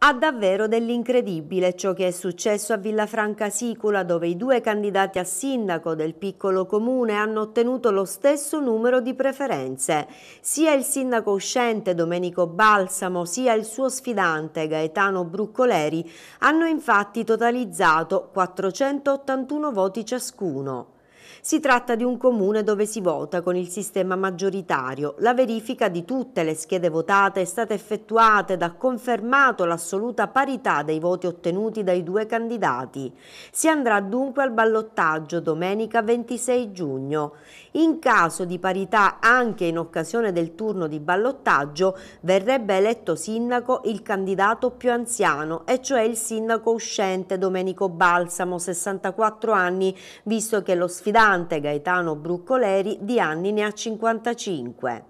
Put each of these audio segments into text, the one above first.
Ha davvero dell'incredibile ciò che è successo a Villafranca Sicula, dove i due candidati a sindaco del piccolo comune hanno ottenuto lo stesso numero di preferenze. Sia il sindaco uscente Domenico Balsamo, sia il suo sfidante Gaetano Bruccoleri hanno infatti totalizzato 481 voti ciascuno. Si tratta di un comune dove si vota con il sistema maggioritario. La verifica di tutte le schede votate è stata effettuata ed ha confermato l'assoluta parità dei voti ottenuti dai due candidati. Si andrà dunque al ballottaggio domenica 26 giugno. In caso di parità anche in occasione del turno di ballottaggio verrebbe eletto sindaco il candidato più anziano, e cioè il sindaco uscente Domenico Balsamo, 64 anni, visto che lo sfida sfidante Gaetano Bruccoleri di anni ne ha 55.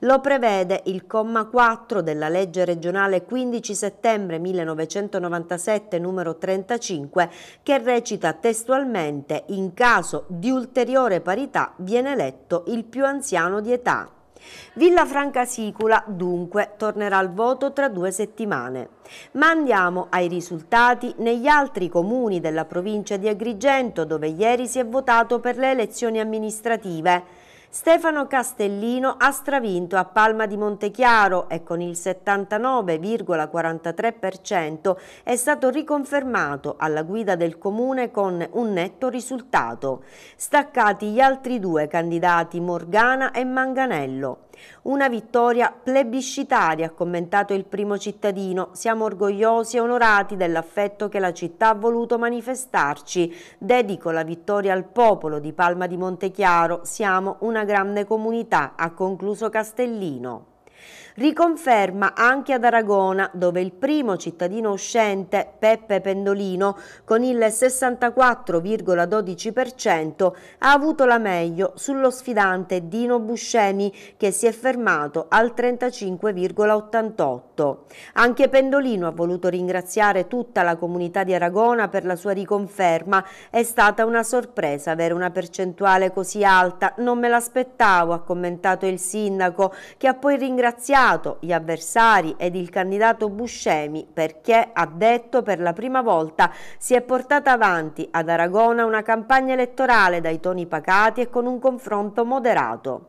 Lo prevede il comma 4 della legge regionale 15 settembre 1997 numero 35 che recita testualmente in caso di ulteriore parità viene eletto il più anziano di età. Villa Franca Sicula dunque tornerà al voto tra due settimane. Ma andiamo ai risultati negli altri comuni della provincia di Agrigento dove ieri si è votato per le elezioni amministrative. Stefano Castellino ha stravinto a Palma di Montechiaro e con il 79,43% è stato riconfermato alla guida del comune con un netto risultato. Staccati gli altri due candidati Morgana e Manganello. Una vittoria plebiscitaria, ha commentato il primo cittadino. Siamo orgogliosi e onorati dell'affetto che la città ha voluto manifestarci. Dedico la vittoria al popolo di Palma di Montechiaro. Siamo una grande comunità, ha concluso Castellino. Riconferma anche ad Aragona, dove il primo cittadino uscente, Peppe Pendolino, con il 64,12% ha avuto la meglio sullo sfidante Dino Buscemi, che si è fermato al 35,88%. Anche Pendolino ha voluto ringraziare tutta la comunità di Aragona per la sua riconferma. È stata una sorpresa avere una percentuale così alta, non me l'aspettavo, ha commentato il sindaco, che ha poi ringraziato ringraziato gli avversari ed il candidato Buscemi perché, ha detto, per la prima volta si è portata avanti ad Aragona una campagna elettorale dai toni pacati e con un confronto moderato.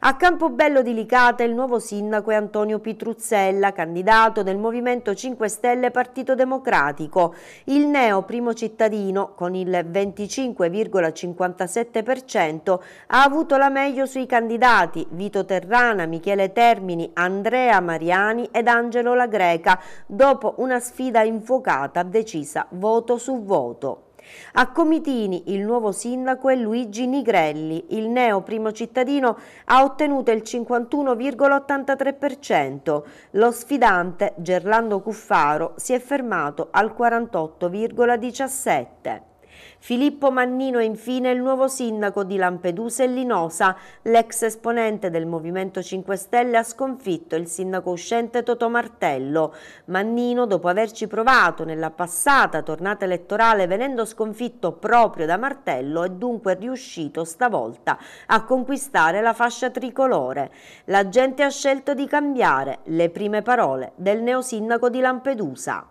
A Campobello di Licata il nuovo sindaco è Antonio Pitruzzella, candidato del Movimento 5 Stelle Partito Democratico. Il neo primo cittadino, con il 25,57%, ha avuto la meglio sui candidati Vito Terrana, Michele Termini, Andrea Mariani ed Angelo La Greca, dopo una sfida infuocata decisa voto su voto. A Comitini il nuovo sindaco è Luigi Nigrelli, il neo primo cittadino ha ottenuto il 51,83%, lo sfidante Gerlando Cuffaro si è fermato al 48,17%. Filippo Mannino è infine il nuovo sindaco di Lampedusa e Linosa. L'ex esponente del Movimento 5 Stelle ha sconfitto il sindaco uscente Totò Martello. Mannino, dopo averci provato nella passata tornata elettorale venendo sconfitto proprio da Martello, è dunque riuscito stavolta a conquistare la fascia tricolore. La gente ha scelto di cambiare le prime parole del neosindaco di Lampedusa.